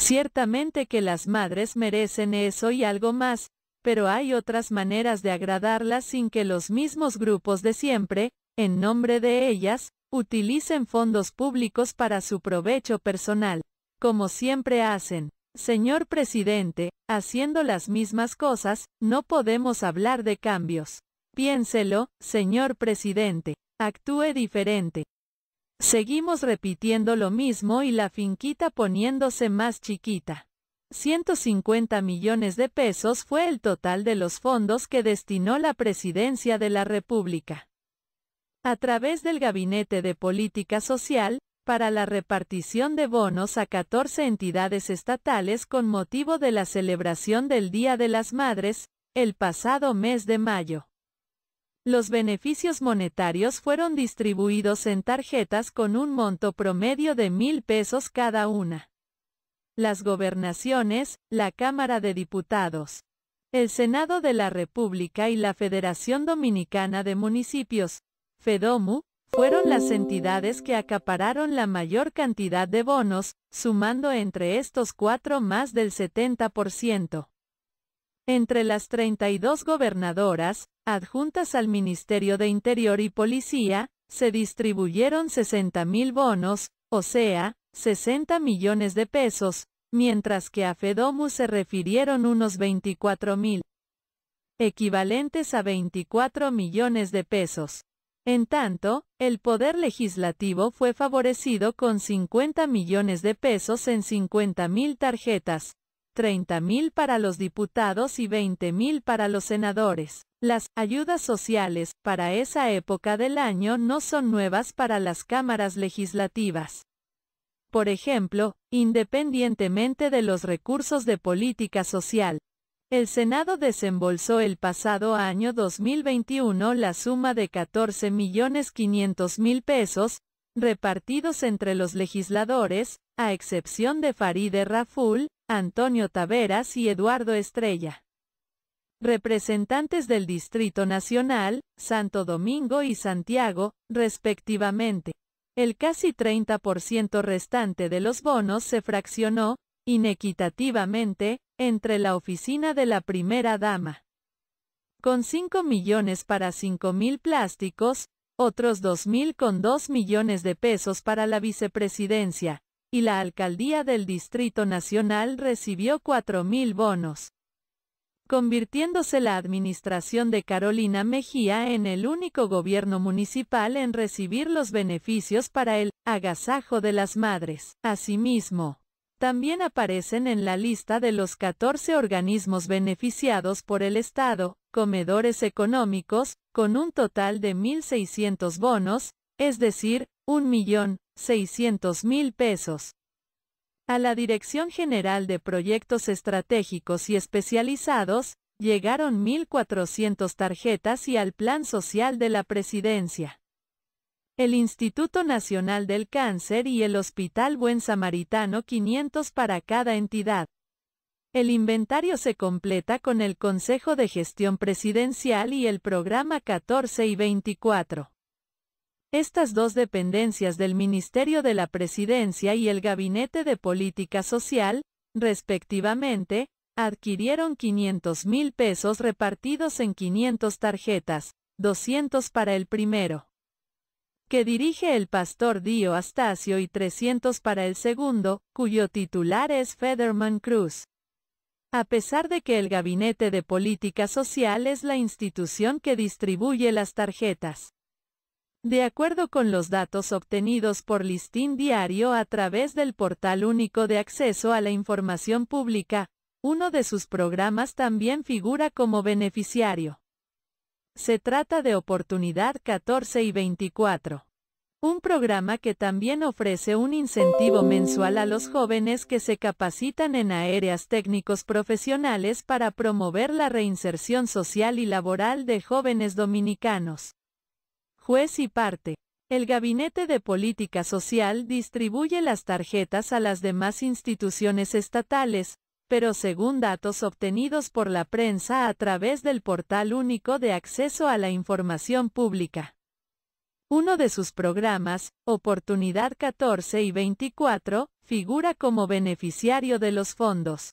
Ciertamente que las madres merecen eso y algo más, pero hay otras maneras de agradarlas sin que los mismos grupos de siempre, en nombre de ellas, utilicen fondos públicos para su provecho personal, como siempre hacen. Señor presidente, haciendo las mismas cosas, no podemos hablar de cambios. Piénselo, señor presidente. Actúe diferente. Seguimos repitiendo lo mismo y la finquita poniéndose más chiquita. 150 millones de pesos fue el total de los fondos que destinó la Presidencia de la República. A través del Gabinete de Política Social, para la repartición de bonos a 14 entidades estatales con motivo de la celebración del Día de las Madres, el pasado mes de mayo. Los beneficios monetarios fueron distribuidos en tarjetas con un monto promedio de mil pesos cada una. Las gobernaciones, la Cámara de Diputados, el Senado de la República y la Federación Dominicana de Municipios, FEDOMU, fueron las entidades que acapararon la mayor cantidad de bonos, sumando entre estos cuatro más del 70%. Entre las 32 gobernadoras, adjuntas al Ministerio de Interior y Policía, se distribuyeron 60.000 bonos, o sea, 60 millones de pesos, mientras que a Fedomu se refirieron unos 24.000, equivalentes a 24 millones de pesos. En tanto, el Poder Legislativo fue favorecido con 50 millones de pesos en 50.000 tarjetas, 30.000 para los diputados y 20.000 para los senadores. Las ayudas sociales para esa época del año no son nuevas para las cámaras legislativas. Por ejemplo, independientemente de los recursos de política social, el Senado desembolsó el pasado año 2021 la suma de 14.500.000 pesos, repartidos entre los legisladores, a excepción de Faride Raful, Antonio Taveras y Eduardo Estrella. Representantes del Distrito Nacional, Santo Domingo y Santiago, respectivamente. El casi 30% restante de los bonos se fraccionó, inequitativamente, entre la oficina de la primera dama. Con 5 millones para 5 mil plásticos, otros 2 mil con 2 millones de pesos para la vicepresidencia, y la alcaldía del Distrito Nacional recibió 4.000 bonos, convirtiéndose la administración de Carolina Mejía en el único gobierno municipal en recibir los beneficios para el agasajo de las madres. Asimismo, también aparecen en la lista de los 14 organismos beneficiados por el Estado, comedores económicos, con un total de 1.600 bonos, es decir, un millón. 600 mil pesos. A la Dirección General de Proyectos Estratégicos y Especializados, llegaron 1.400 tarjetas y al Plan Social de la Presidencia. El Instituto Nacional del Cáncer y el Hospital Buen Samaritano 500 para cada entidad. El inventario se completa con el Consejo de Gestión Presidencial y el programa 14 y 24. Estas dos dependencias del Ministerio de la Presidencia y el Gabinete de Política Social, respectivamente, adquirieron 500 mil pesos repartidos en 500 tarjetas, 200 para el primero, que dirige el pastor Dio Astacio y 300 para el segundo, cuyo titular es Federman Cruz. A pesar de que el Gabinete de Política Social es la institución que distribuye las tarjetas, de acuerdo con los datos obtenidos por Listín Diario a través del Portal Único de Acceso a la Información Pública, uno de sus programas también figura como beneficiario. Se trata de Oportunidad 14 y 24. Un programa que también ofrece un incentivo mensual a los jóvenes que se capacitan en áreas técnicos profesionales para promover la reinserción social y laboral de jóvenes dominicanos. Juez y parte. El Gabinete de Política Social distribuye las tarjetas a las demás instituciones estatales, pero según datos obtenidos por la prensa a través del Portal Único de Acceso a la Información Pública. Uno de sus programas, Oportunidad 14 y 24, figura como beneficiario de los fondos.